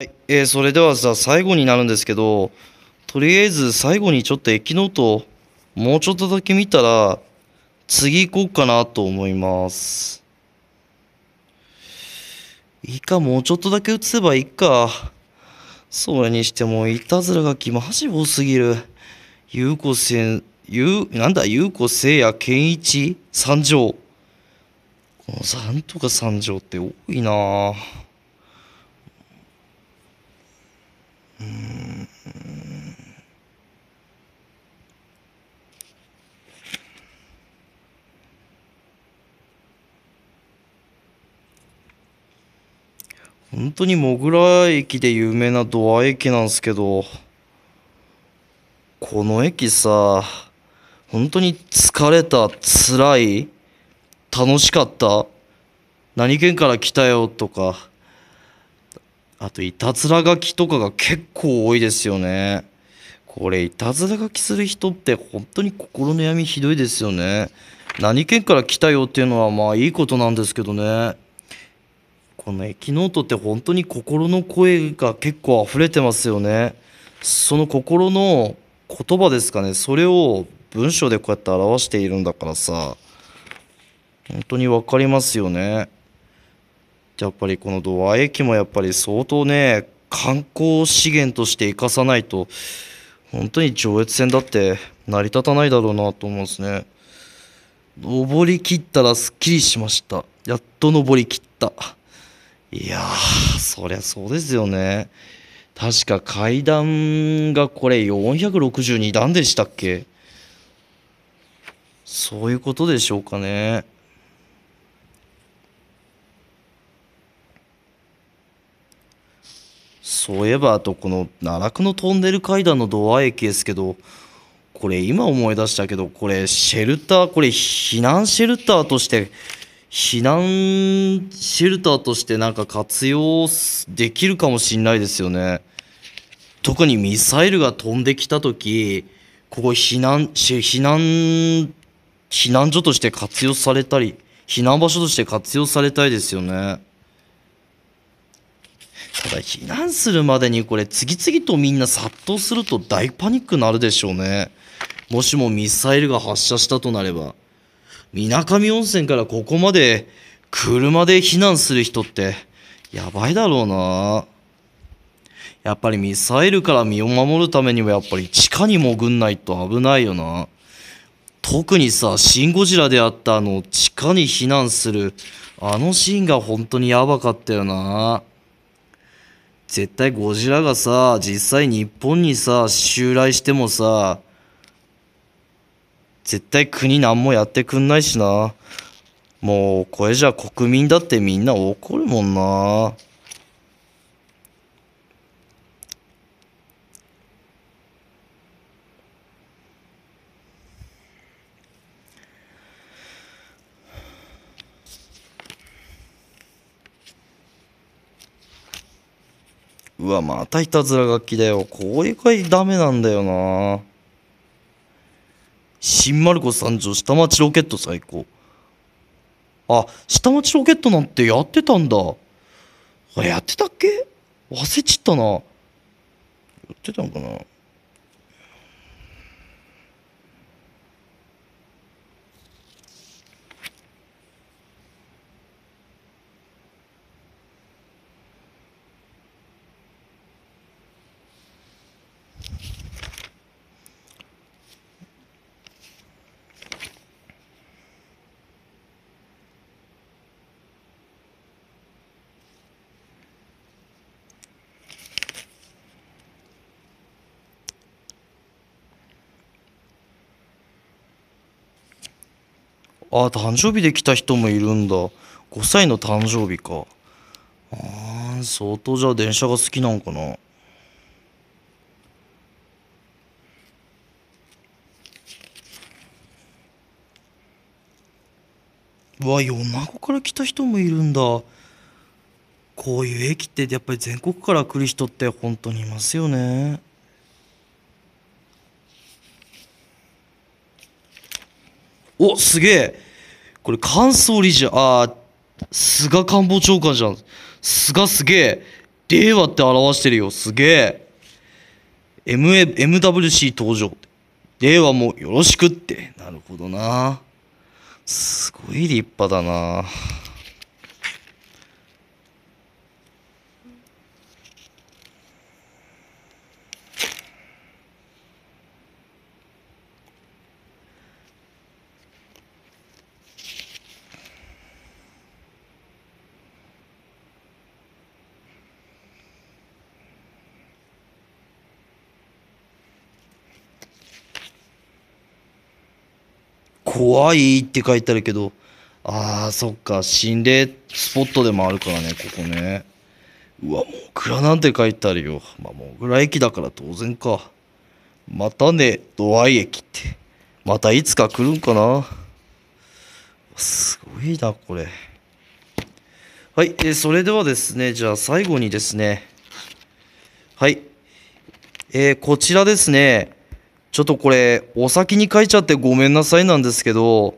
はい、えー、それではさ最後になるんですけどとりあえず最後にちょっと駅ノートもうちょっとだけ見たら次行こうかなと思いますいいかもうちょっとだけ映せばいいかそれにしてもいたずらがきまし、多すぎる優子せんゆなんだ優子せいや健一三条この三とか三条って多いなぁうん。本当にモグラ駅で有名なドア駅なんですけど、この駅さ、本当に疲れた、辛い、楽しかった、何県から来たよとか、あといたずら書きとかが結構多いですよねこれいたずら書きする人って本当に心の闇ひどいですよね何県から来たよっていうのはまあいいことなんですけどねこの駅ノートって本当に心の声が結構溢れてますよねその心の言葉ですかねそれを文章でこうやって表しているんだからさ本当に分かりますよね。やっぱりこの土合駅もやっぱり相当ね、観光資源として生かさないと、本当に上越線だって成り立たないだろうなと思うんですね。登り切ったらすっきりしました。やっと登り切った。いやー、そりゃそうですよね。確か階段がこれ462段でしたっけそういうことでしょうかね。そういえばあとこの奈落のトンネル階段のドア駅ですけどこれ今思い出したけどこれシェルターこれ避難シェルターとして避難シェルターとしてなんか活用できるかもしんないですよね。特にミサイルが飛んできた時ここ避難避難避難所として活用されたり避難場所として活用されたいですよね。ただ避難するまでにこれ次々とみんな殺到すると大パニックになるでしょうねもしもミサイルが発射したとなれば水上温泉からここまで車で避難する人ってやばいだろうなやっぱりミサイルから身を守るためにはやっぱり地下に潜んないと危ないよな特にさ、シン・ゴジラであったあの地下に避難するあのシーンが本当にやばかったよな。絶対ゴジラがさ、実際日本にさ、襲来してもさ、絶対国何もやってくんないしな。もう、これじゃ国民だってみんな怒るもんな。うわ、またいたずら楽器だよ。こういう回ダメなんだよな。新丸子三上下町ロケット最高。あ、下町ロケットなんてやってたんだ。あやってたっけ忘れちったな。やってたんかな。ああ誕生日で来た人もいるんだ5歳の誕生日かあ相当じゃあ電車が好きなんかなうわな子から来た人もいるんだこういう駅ってやっぱり全国から来る人って本当にいますよね。おすげえこれ菅総理事あ菅官房長官じゃん菅すげえ令和って表してるよすげえ MWC 登場令和もよろしくってなるほどなすごい立派だな怖いって書いてあるけど、ああ、そっか、心霊スポットでもあるからね、ここね。うわ、モグラなんて書いてあるよ。まあ、モグラ駅だから当然か。またね、ドアイ駅って。またいつか来るんかな。すごいな、これ。はい、えー、それではですね、じゃあ最後にですね、はい、えー、こちらですね、ちょっとこれ、お先に書いちゃってごめんなさいなんですけど、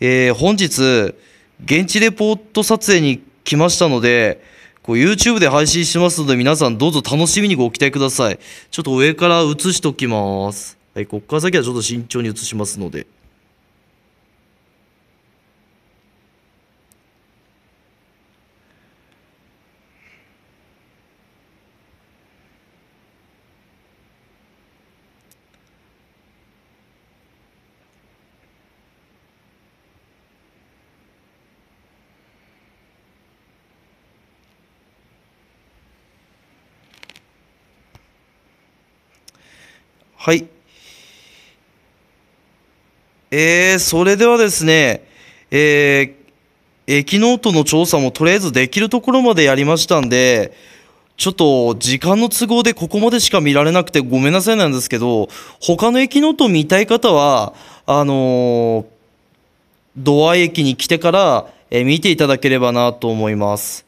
えー、本日、現地レポート撮影に来ましたので、こう YouTube で配信しますので、皆さんどうぞ楽しみにご期待ください。ちょっと上から映しときます。はい、こっから先はちょっと慎重に映しますので。はい。えー、それではですね、えー、えー、昨日との調査もとりあえずできるところまでやりましたんで、ちょっと時間の都合でここまでしか見られなくてごめんなさいなんですけど、他の駅ノート見たい方は、あのー、ドア駅に来てから、えー、見ていただければなと思います。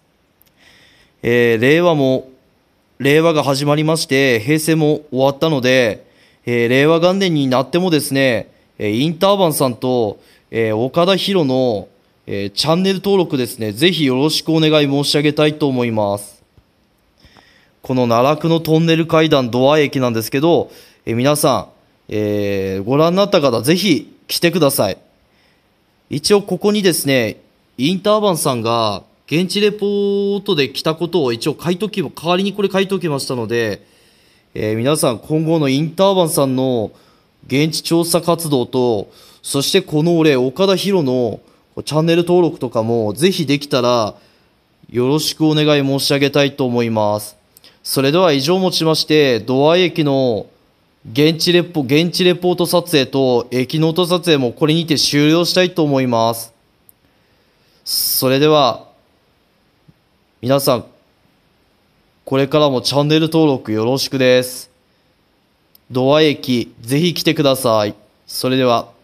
えー、令和も、令和が始まりまして、平成も終わったので、えー、令和元年になってもですね、えインターバンさんと、え岡田博の、えチャンネル登録ですね、ぜひよろしくお願い申し上げたいと思います。この奈落のトンネル階段ドア駅なんですけど、え皆さん、えご覧になった方、ぜひ来てください。一応ここにですね、インターバンさんが現地レポートで来たことを一応書いとき、代わりにこれ書いておきましたので、えー、皆さん今後のインターバンさんの現地調査活動と、そしてこの俺、岡田博のチャンネル登録とかもぜひできたらよろしくお願い申し上げたいと思います。それでは以上をもちまして、ドア駅の現地レポ、現地レポート撮影と駅ノート撮影もこれにて終了したいと思います。それでは、皆さん、これからもチャンネル登録よろしくです。ドア駅、ぜひ来てください。それでは。